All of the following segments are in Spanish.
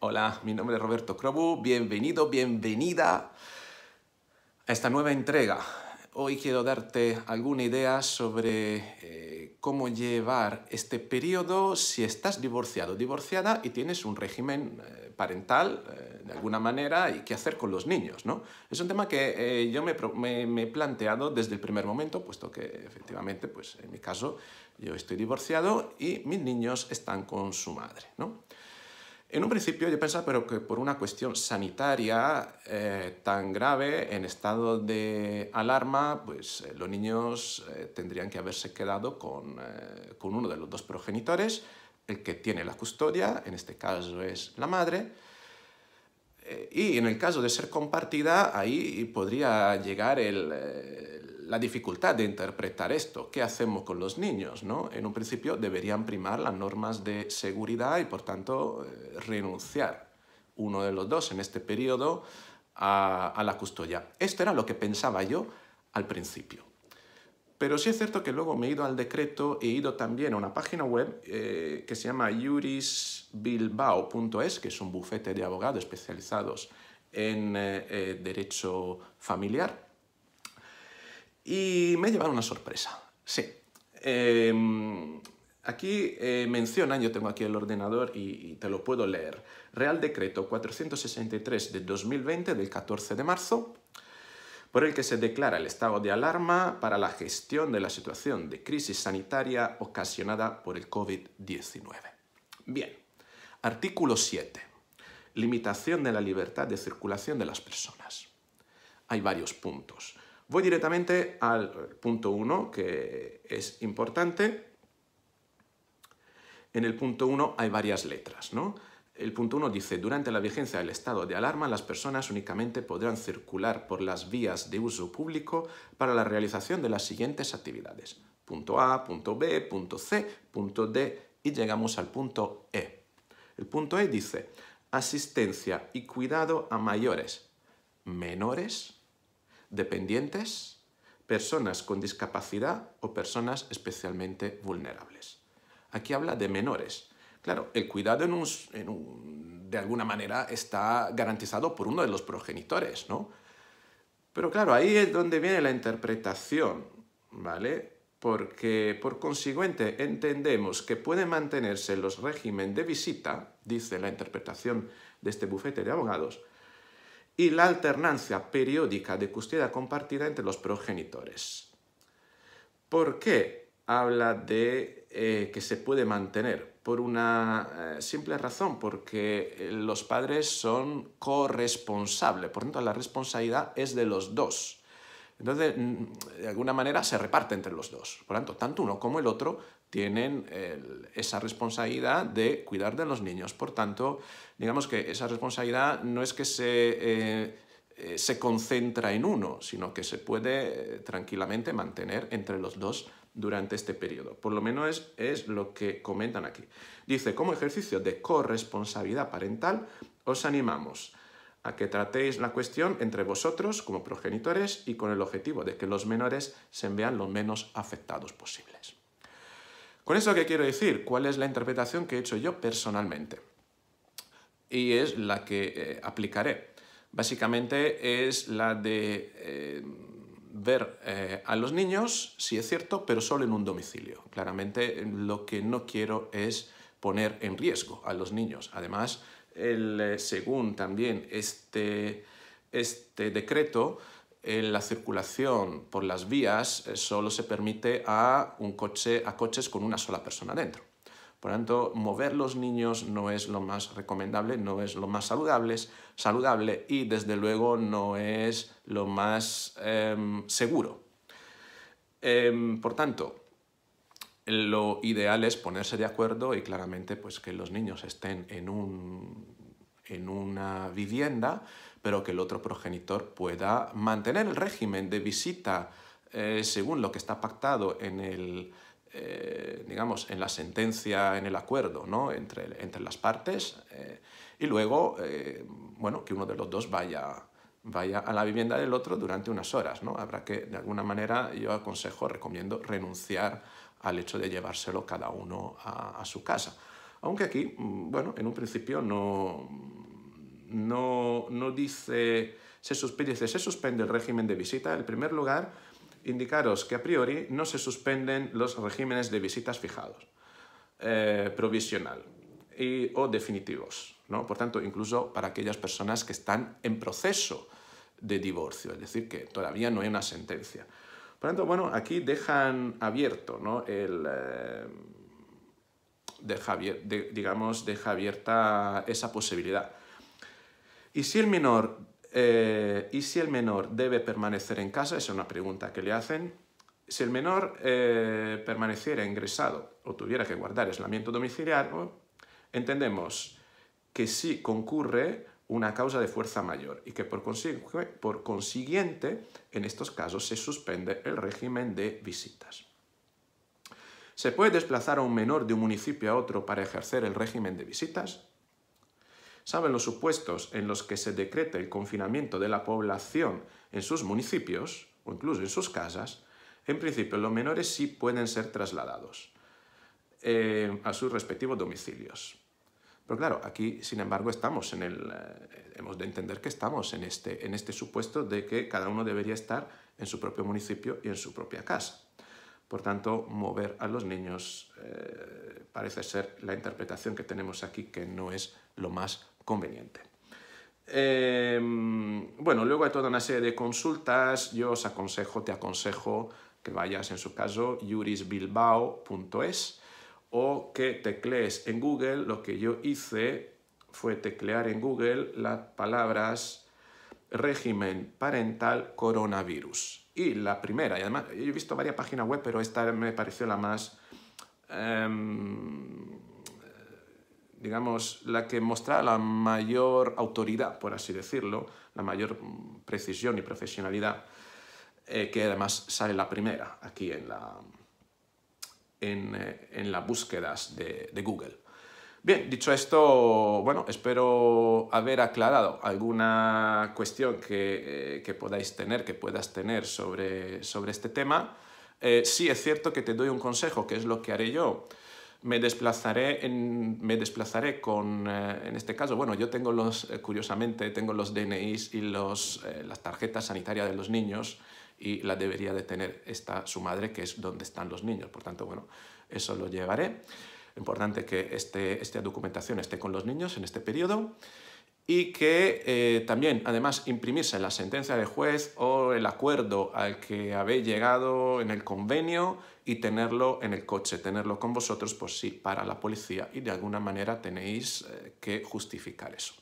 Hola, mi nombre es Roberto Crobu, bienvenido, bienvenida a esta nueva entrega. Hoy quiero darte alguna idea sobre eh, cómo llevar este periodo si estás divorciado, o divorciada y tienes un régimen eh, parental eh, de alguna manera y qué hacer con los niños, ¿no? Es un tema que yo me, me, he planteado desde el primer momento, puesto que efectivamente, pues en mi caso, yo estoy divorciado y mis niños están con su madre, ¿no? En un principio yo pensaba pero que por una cuestión sanitaria eh, tan grave, en estado de alarma, pues eh, los niños eh, tendrían que haberse quedado con, con, uno de los dos progenitores, el que tiene la custodia, en este caso es la madre, y en el caso de ser compartida, ahí podría llegar el la dificultad de interpretar esto. ¿Qué hacemos con los niños? ¿no? En un principio deberían primar las normas de seguridad y, por tanto, eh, renunciar uno de los dos en este periodo a, la custodia. Esto era lo que pensaba yo al principio. Pero sí es cierto que luego me he ido al decreto e he ido también a una página web eh, que se llama jurisbilbao.es, que es un bufete de abogados especializados en eh, derecho familiar y me llevado una sorpresa, sí. Em, aquí eh, mencionan, yo tengo aquí el ordenador y, y, te lo puedo leer, Real Decreto 463 de 2020 del 14 de marzo, por el que se declara el estado de alarma para la gestión de la situación de crisis sanitaria ocasionada por el COVID-19. Bien, artículo 7. Limitación de la libertad de circulación de las personas. Hay varios puntos. Voy directamente al punto 1, que es importante. En el punto 1 hay varias letras, ¿no? El punto 1 dice, durante la vigencia del estado de alarma, las personas únicamente podrán circular por las vías de uso público para la realización de las siguientes actividades. Punto A, punto B, punto C, punto D y llegamos al punto E. El punto E dice, asistencia y cuidado a mayores, menores dependientes, personas con discapacidad o personas especialmente vulnerables. Aquí habla de menores. Claro, el cuidado de alguna manera está garantizado por uno de los progenitores, Pero claro, ahí es donde viene la interpretación, ¿vale? Porque por consiguiente entendemos que puede mantenerse los régimen de visita, dice la interpretación de este bufete de abogados, y la alternancia periódica de custodia compartida entre los progenitores. ¿Por qué habla de eh, que se puede mantener? Por una eh, simple razón, porque eh, los padres son corresponsables, por tanto la responsabilidad es de los dos. Entonces, mm, de alguna manera se reparte entre los dos. Por tanto, tanto uno como el otro tienen esa responsabilidad de cuidar de los niños. Por tanto, digamos que esa responsabilidad no es que se, eh, eh, concentra en uno, sino que se puede eh, tranquilamente mantener entre los dos durante este periodo. Por lo menos es, es lo que comentan aquí. Dice, como ejercicio de corresponsabilidad parental, os animamos a que tratéis la cuestión entre vosotros como progenitores y con el objetivo de que los menores se vean lo menos afectados posibles. ¿Con eso qué quiero decir? ¿Cuál es la interpretación que he hecho yo personalmente? Y es la que eh, aplicaré. Básicamente es la de eh, ver eh, a los niños, si es cierto, pero solo en un domicilio. Claramente lo que no quiero es poner en riesgo a los niños. Además, según también este, este decreto, la circulación por las vías eh, solo se permite a, un coche, a coches con una sola persona dentro. Por tanto, mover los niños no es lo más recomendable, no es lo más saludable, saludable y desde luego no es lo más em, seguro. Em, por tanto, lo ideal es ponerse de acuerdo y claramente pues, que los niños estén en una vivienda pero que el otro progenitor pueda mantener el régimen de visita eh, según lo que está pactado en el, eh, digamos, en la sentencia, en el acuerdo ¿no? entre, entre las partes, eh, y luego, bueno, que uno de los dos vaya, vaya a la vivienda del otro durante unas horas, ¿no? Habrá que, de alguna manera, yo aconsejo, recomiendo renunciar al hecho de llevárselo cada uno a, a su casa. Aunque aquí, mm, bueno, en un principio no, no, no dice se suspende, suspende el régimen de visita. En primer lugar, indicaros que a priori no se suspenden los regímenes de visitas fijados, eh, provisional o definitivos. ¿no? Por tanto, incluso para aquellas personas que están en proceso de divorcio, es decir, que todavía no hay una sentencia. Por tanto, bueno, aquí dejan abierto, ¿no? El, eh, digamos, deja abierta esa posibilidad. Y si el menor, eh, y si el menor debe permanecer en casa, esa es una pregunta que le hacen, si el menor eh, permaneciera ingresado o tuviera que guardar aislamiento domiciliario, entendemos que sí concurre una causa de fuerza mayor y que por consiguiente en estos casos se suspende el régimen de visitas. ¿Se puede desplazar a un menor de un municipio a otro para ejercer el régimen de visitas? saben los supuestos en los que se decreta el confinamiento de la población en sus municipios o incluso en sus casas, en principio los menores sí pueden ser trasladados eh, a sus respectivos domicilios. Pero claro, aquí, sin embargo, estamos en el, eh, hemos de entender que estamos en este, en este supuesto de que cada uno debería estar en su propio municipio y en su propia casa. Por tanto, mover a los niños eh, parece ser la interpretación que tenemos aquí que no es lo más conveniente. Em, bueno, luego hay toda una serie de consultas. Yo os aconsejo, te aconsejo que vayas en su caso jurisbilbao.es o que teclees en Google. Lo que yo hice fue teclear en Google las palabras régimen parental coronavirus. Y la primera, y además, he visto varias páginas web, pero esta me pareció la más... Em, digamos, la que mostraba la mayor autoridad, por así decirlo, la mayor precisión y profesionalidad, eh, que además sale la primera aquí en, la, eh, las búsquedas de, Google. Bien, dicho esto, bueno, espero haber aclarado alguna cuestión que, eh, podáis tener, que puedas tener sobre, sobre este tema. sí es cierto que te doy un consejo, que es lo que haré yo me desplazaré, me desplazaré con, eh, en este caso, bueno, yo tengo los, eh, curiosamente, tengo los DNIs y los, eh, las tarjetas sanitarias de los niños y la debería de tener esta, su madre, que es donde están los niños. Por tanto, bueno, eso lo llevaré. Importante que este, esta documentación esté con los niños en este periodo y que eh, también, además, imprimirse la sentencia del juez o el acuerdo al que habéis llegado en el convenio y tenerlo en el coche, tenerlo con vosotros por sí, para la policía y de alguna manera tenéis eh, que justificar eso.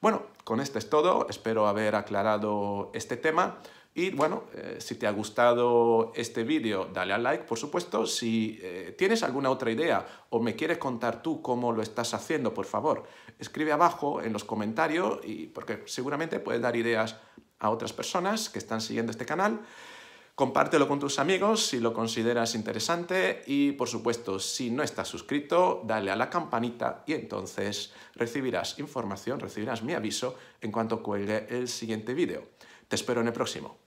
Bueno, con esto es todo, espero haber aclarado este tema. Y bueno, eh, si te ha gustado este vídeo, dale al like, por supuesto. Si eh, tienes alguna otra idea o me quieres contar tú cómo lo estás haciendo, por favor, escribe abajo en los comentarios y porque seguramente puedes dar ideas a otras personas que están siguiendo este canal. Compártelo con tus amigos si lo consideras interesante y por supuesto si no estás suscrito, dale a la campanita y entonces recibirás información, recibirás mi aviso en cuanto cuelgue el siguiente vídeo. Te espero en el próximo.